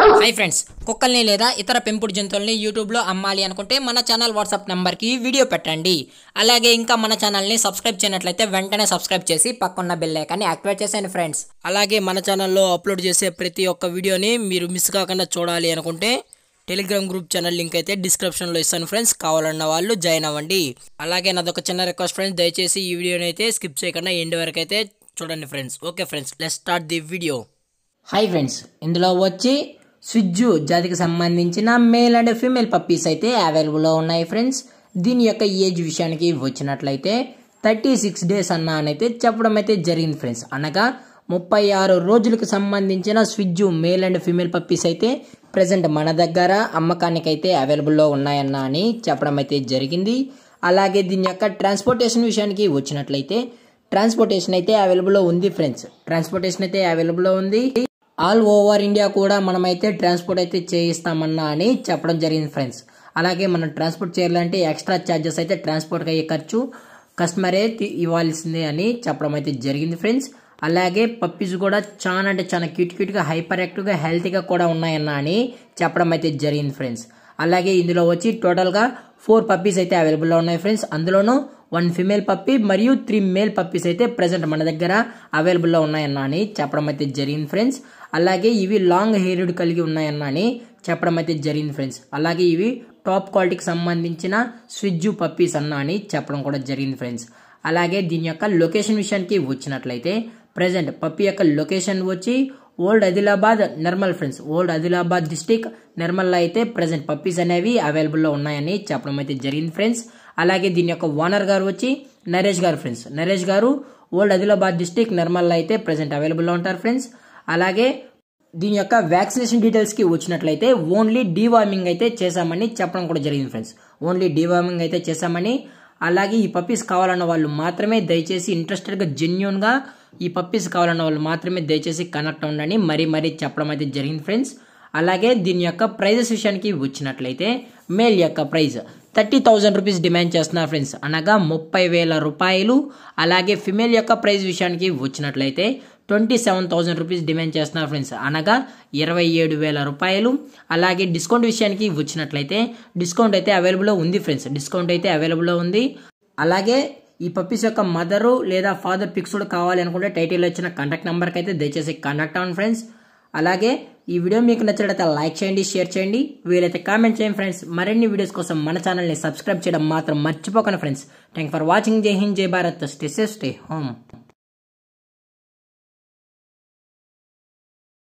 hi friends కుక్కల్ని లేదా ఇతర పెంపుడు జంతువుల్ని యూట్యూబ్లో అమ్మాలి అనుకుంటే మన ఛానల్ వాట్సాప్ నెంబర్కి వీడియో పెట్టండి అలాగే ఇంకా మన ఛానల్ని సబ్స్క్రైబ్ చేయనట్లయితే వెంటనే సబ్స్క్రైబ్ చేసి పక్కన్న బెల్లైకాన్ని యాక్టివేట్ చేసేయండి ఫ్రెండ్స్ అలాగే మన ఛానల్లో అప్లోడ్ చేసే ప్రతి ఒక్క వీడియోని మీరు మిస్ కాకుండా చూడాలి అనుకుంటే టెలిగ్రామ్ గ్రూప్ ఛానల్ లింక్ అయితే డిస్క్రిప్షన్లో ఇస్తాను ఫ్రెండ్స్ కావాలన్న వాళ్ళు జాయిన్ అవ్వండి అలాగే నాదొక చిన్న రిక్వెస్ట్ ఫ్రెండ్స్ దయచేసి ఈ వీడియోని అయితే స్కిప్ చేయకుండా ఎండ్ వరకు అయితే చూడండి friends okay friends let start the video hi friends ఇందులో వచ్చి స్విజ్జు జాతికి సంబంధించిన మేల్ అండ్ ఫీమేల్ పప్పీస్ అయితే అవైలబుల్లో ఉన్నాయి ఫ్రెండ్స్ దీని యొక్క ఏజ్ విషయానికి వచ్చినట్లయితే థర్టీ సిక్స్ డేస్ అన్న అయితే చెప్పడం అయితే జరిగింది ఫ్రెండ్స్ అనగా ముప్పై ఆరు రోజులకు సంబంధించిన స్విజ్జు మేల్ అండ్ ఫీమేల్ పప్పీస్ అయితే ప్రజెంట్ మన దగ్గర అమ్మకానికి అయితే అవైలబుల్లో ఉన్నాయన్న అని చెప్పడం అయితే జరిగింది అలాగే దీని యొక్క ట్రాన్స్పోర్టేషన్ విషయానికి వచ్చినట్లయితే ట్రాన్స్పోర్టేషన్ అయితే అవైలబుల్లో ఉంది ఫ్రెండ్స్ ట్రాన్స్పోర్టేషన్ అయితే అవైలబుల్లో ఉంది ఆల్ ఓవర్ ఇండియా కూడా మనమైతే ట్రాన్స్పోర్ట్ అయితే చేయిస్తామన్నా అని చెప్పడం జరిగింది ఫ్రెండ్స్ అలాగే మనం ట్రాన్స్పోర్ట్ చేయాలంటే ఎక్స్ట్రా ఛార్జెస్ అయితే ట్రాన్స్పోర్ట్కి అయ్యే ఖర్చు కస్టమరే ఇవ్వాల్సిందే అని చెప్పడం అయితే జరిగింది ఫ్రెండ్స్ అలాగే పప్పీస్ కూడా చాలా అంటే చాలా క్యూట్ క్యూట్గా హైపర్ యాక్టివ్గా హెల్తీగా కూడా ఉన్నాయన్న అని చెప్పడం అయితే జరిగింది ఫ్రెండ్స్ అలాగే ఇందులో వచ్చి టోటల్గా ఫోర్ పప్పీస్ అయితే అవైలబుల్లో ఉన్నాయి ఫ్రెండ్స్ అందులోనూ వన్ ఫిమేల్ పప్పి మరియు త్రీ మేల్ పప్పీస్ అయితే ప్రజెంట్ మన దగ్గర అవైలబుల్లో ఉన్నాయన్నా అని చెప్పడం అయితే జరిగింది ఫ్రెండ్స్ అలాగే ఇవి లాంగ్ హెయిర్డ్ కలిగి ఉన్నాయన్న అని చెప్పడం అయితే జరిగింది ఫ్రెండ్స్ అలాగే ఇవి టాప్ క్వాలిటీకి సంబంధించిన స్విజ్జు పప్పీస్ అన్న అని చెప్పడం కూడా జరిగింది ఫ్రెండ్స్ అలాగే దీని యొక్క లొకేషన్ విషయానికి వచ్చినట్లయితే ప్రజెంట్ పప్పీ యొక్క లొకేషన్ వచ్చి old Adilabad Nirmal friends old Adilabad district లో అయితే ప్రజెంట్ పప్పీస్ అనేవి అవైలబుల్లో ఉన్నాయని చెప్పడం అయితే జరిగింది ఫ్రెండ్స్ అలాగే దీని యొక్క ఓనర్ గారు వచ్చి నరేష్ గారు ఫ్రెండ్స్ నరేష్ గారు ఓల్డ్ ఆదిలాబాద్ డిస్టిక్ లో అయితే ప్రజెంట్ అవైలబుల్లో ఉంటారు ఫ్రెండ్స్ అలాగే దీని యొక్క వ్యాక్సినేషన్ డీటెయిల్స్కి వచ్చినట్లయితే ఓన్లీ డీవార్మింగ్ అయితే చేశామని చెప్పడం కూడా జరిగింది ఫ్రెండ్స్ ఓన్లీ డీవార్మింగ్ అయితే చేశామని అలాగే ఈ పప్పీస్ కావాలన్న వాళ్ళు మాత్రమే దయచేసి ఇంట్రెస్టెడ్గా జెన్యున్గా ఈ పప్పీస్ కావాలన్న వాళ్ళు మాత్రమే దయచేసి కనెక్ట్ అవ్వండి మరీ మరీ చెప్పడం అయితే జరిగింది ఫ్రెండ్స్ అలాగే దీని యొక్క ప్రైజెస్ విషయానికి వచ్చినట్లయితే మేల్ యొక్క price thirty thousand rupees demand చేస్తున్నారు ఫ్రెండ్స్ అనగా ముప్పై వేల రూపాయలు అలాగే ఫిమేల్ యొక్క ప్రైస్ విషయానికి వచ్చినట్లయితే twenty seven thousand rupees demand చేస్తున్నారు ఫ్రెండ్స్ అనగా ఇరవై ఏడు వేల రూపాయలు అలాగే డిస్కౌంట్ విషయానికి వచ్చినట్లయితే డిస్కౌంట్ అయితే అవైలబుల్లో ఉంది ఫ్రెండ్స్ డిస్కౌంట్ అయితే అవైలబుల్లో ఉంది అలాగే ఈ పప్పీస్ యొక్క మదరు లేదా ఫాదర్ పిక్స్డ్ కావాలి అనుకుంటే టైటిల్ వచ్చిన కాంటాక్ట్ నెంబర్కి అయితే దయచేసి కాంటాక్ట్ అవ్వండి ఫ్రెండ్స్ అలాగే ఈ వీడియో మీకు నచ్చినట్లయితే లైక్ చేయండి షేర్ చేయండి వీలైతే కామెంట్ చేయండి ఫ్రెండ్స్ మరిన్ని వీడియోస్ కోసం మన ఛానల్ని సబ్స్క్రైబ్ చేయడం మాత్రం మర్చిపోకండి ఫ్రెండ్స్ థ్యాంక్ ఫర్ వాచింగ్ జై హింద్ జై Bharat stay safe stay home